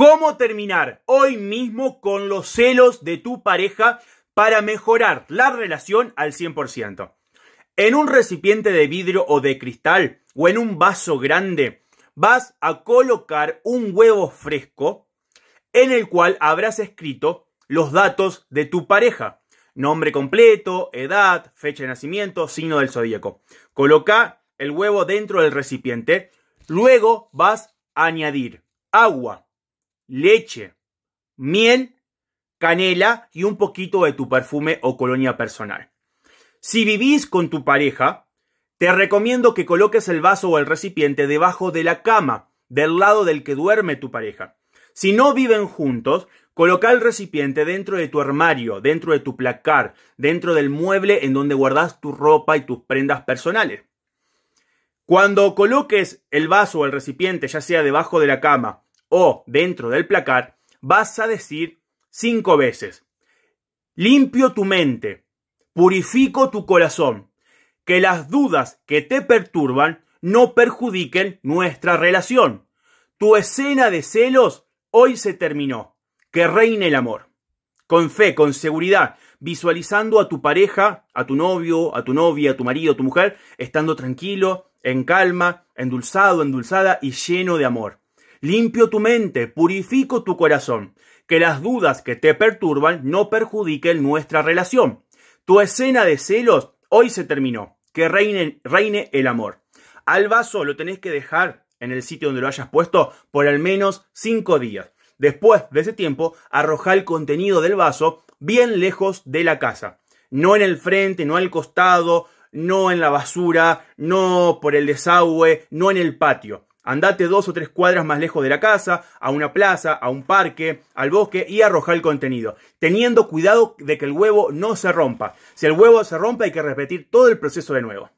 cómo terminar hoy mismo con los celos de tu pareja para mejorar la relación al 100%. En un recipiente de vidrio o de cristal o en un vaso grande vas a colocar un huevo fresco en el cual habrás escrito los datos de tu pareja. Nombre completo, edad, fecha de nacimiento, signo del zodíaco. Coloca el huevo dentro del recipiente. Luego vas a añadir agua, leche, miel, canela y un poquito de tu perfume o colonia personal. Si vivís con tu pareja, te recomiendo que coloques el vaso o el recipiente debajo de la cama, del lado del que duerme tu pareja. Si no viven juntos, coloca el recipiente dentro de tu armario, dentro de tu placar, dentro del mueble en donde guardas tu ropa y tus prendas personales. Cuando coloques el vaso o el recipiente, ya sea debajo de la cama o dentro del placar, vas a decir cinco veces, limpio tu mente, purifico tu corazón, que las dudas que te perturban no perjudiquen nuestra relación. Tu escena de celos hoy se terminó. Que reine el amor. Con fe, con seguridad, visualizando a tu pareja, a tu novio, a tu novia, a tu marido, a tu mujer, estando tranquilo, en calma, endulzado, endulzada y lleno de amor limpio tu mente, purifico tu corazón, que las dudas que te perturban no perjudiquen nuestra relación. Tu escena de celos hoy se terminó, que reine, el amor. Al vaso lo tenés que dejar en el sitio donde lo hayas puesto por al menos cinco días. Después de ese tiempo, arroja el contenido del vaso bien lejos de la casa. No en el frente, no al costado, no en la basura, no por el desagüe, no en el patio. Andate dos o tres cuadras más lejos de la casa, a una plaza, a un parque, al bosque y arroja el contenido, teniendo cuidado de que el huevo no se rompa. Si el huevo se rompe hay que repetir todo el proceso de nuevo.